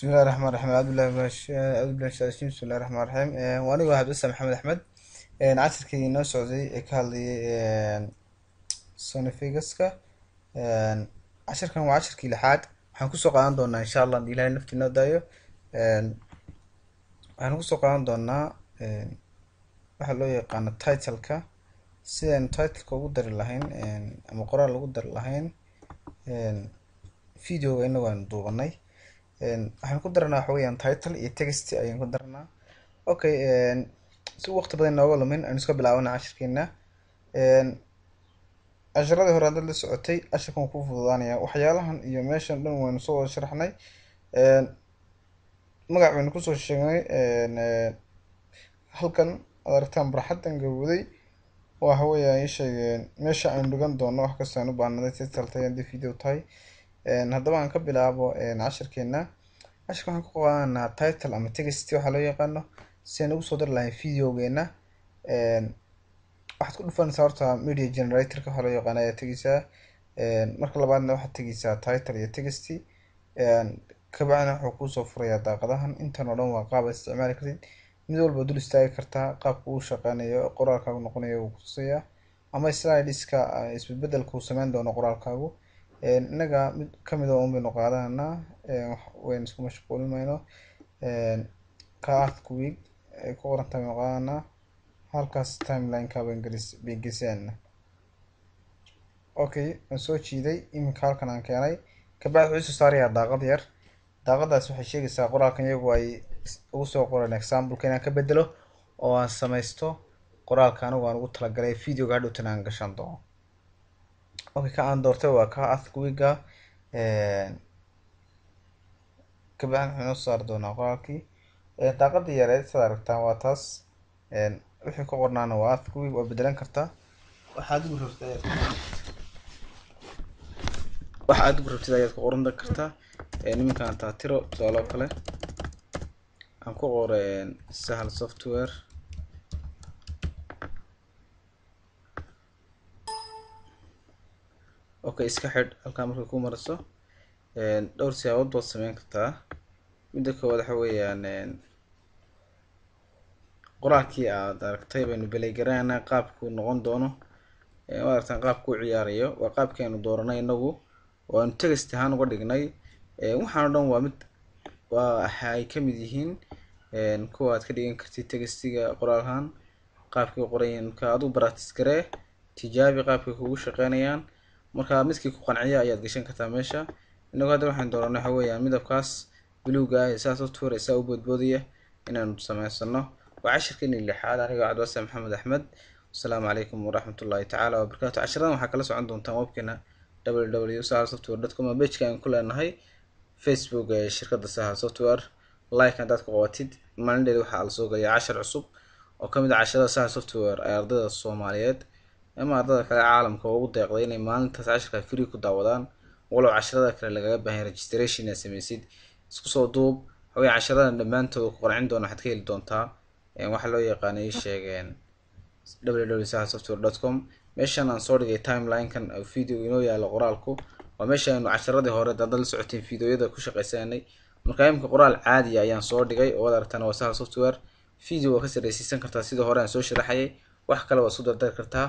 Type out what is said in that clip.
bismillahi raxmaan raxiim adubilahi bismillahi raxmaan raxiim aniga eh, habdasa maxamed axmed casharkii eh, noo socday ee eh, ka hadlayay sonifigaska casharkan waa casharkii lixaad waxaan kusoo qaadan doonaa insha allah ad ilahay nafti noo daayo waxaan kusoo qaadan doonaa waxaa loo yaqaano titleka sidaan titleka ugu dari lahayn ama qoraal ugu dari lahayn videoga inago aan duubanay waxaan ku daranaa waxa title iyo text ayaan ku darnaa okay si waqti badan nooga lumin aynu iska bilaabana cashirkeena casharadii hore haddaad la socotay cashirkan waan kuu fududaanaya waxyaalahan iyo meeshan dhan waynu soo wada sharaxnay magac baynu kusoo sheegnay halkan aad aragtaan barxaddan gabowday waxa weeya ii sheegeen meesha aynu dhigan doono wax kasta aan u baahnada titaltay haddii video tahay haddaba aan ka bilaabo cashirkeena cashirka waxaan ku qabananaa title ama text waxaa loo yaqaano si aan ugu soo dari lahay videogeena waxaad ku dhufanaysaa horta media generatorka waxaa loo yaqaan ayaa tegeysaa marka labaadna waxaad tegeysaa title iyo text kabacdina wuxuu kuusoo furayaa daaqadahan intan oo dhan waa qaaba isticmaali kartid mid walba dul istaagi kartaa qaabka uu shaqeynayo qoraalkaagu noqonayo wuu kutusayaa ama slidska isbedbedelka uu sameyn doono qoraalkaagu inaga mid kamid ah unbaynu qaadananaa wayna isku mashquuli mayno card week ee ku qoran tahay baynu qaadanaa halkaas timelineka bay gelisanayna okay waan soo jiiday iminka halkan aan keenay kabacdi wuxuu soo saarayaa daaqad yar daaqadaas waxay sheegaysaa qoraalkan iyagu ay ugu soo qoreen qoran ka inaan ka bedelo oo aan samaysto qoraalka anigu aan ugu talagalay videoga hadhowtana aan gashan doono okay ka aan doortay waa ka earthquake-ga eh, kabacdi eh, waxaan usoo saari doonaa qoraalkii daaqadii yareed saad aragtaan waa taas wixii eh, ku qornaana waa earthquake waa bedelan kartaa waxaad ugu rabtid waxa waxa ugu rabtid ayaad ku qoran kartaa nimankan taa tiro tusaaloo kale aan ku qoray sahal software okay iska xidh halkaa marka ku marayso dhowr siyaabood baad sameyn kartaa midda koowaad waxa weeyaan qoraalkii aada aragtay baynu beleygaranaa qaabkuu noqon doono waa aragtaan qaabkuu ciyaarayo waa qaabkii aynu dooranay inagu oo aynu tegist ahaan uga dhignay waxaan o dhan waa mid waa ay ka mid yihiin kuwa aad ka dhigan kartid tegistiga qoraalahaan qaabkii qorayin marka aduu baraatisgaree tijaabi qaabkii kugu shaqeynayaan markaa midkii ku qanciya ayaad gashan kartaa meesha inagu hadda waxaan doonana waxa weeyaan midabkaas bluga ah ee saa software saa u boodboodaya inaanu samaysano waa cashirkeenii lixaad anigoo cabdilwasaan maxamed axmed wasalaamu calaykum waraxmat ullaahi tacaala wabarakaatu cashiradan waxaa kala socon doontaan webkeena w sahal software dot com oo bejka aan ku leenahay facebook ee shirkadda sahal software like haddaad ku qabatid maalin dheeri waxaa la soo geliya cashir cusub oo ka mid a ah casharada sahal software ee ardayda soomaaliyeed ama ardada kale caalamka oo ugu deeqday inay maalintaas casharka free ku daawadaan walow casharada kale lagaga baahan registration inaad samaysid isku soo duub haween casharadan dhammaantooda ku qancin doona waxaad ka heli doontaa waxaa loo yaqaana ii sheegeen www software dot com meeshan aan soo dhigay timeline video inoo yaalo qoraalku waa meesha aynu casharadii hore dada la socoteen videoyada ku shaqaysanay marka imika qoraal caadiya ah ayaan soo dhigay oo ad aragtaan waa sahal software video waa ka sarraysiisan kartaa sidii hore aan soo sharaxayay wax kale waad isku dardari kartaa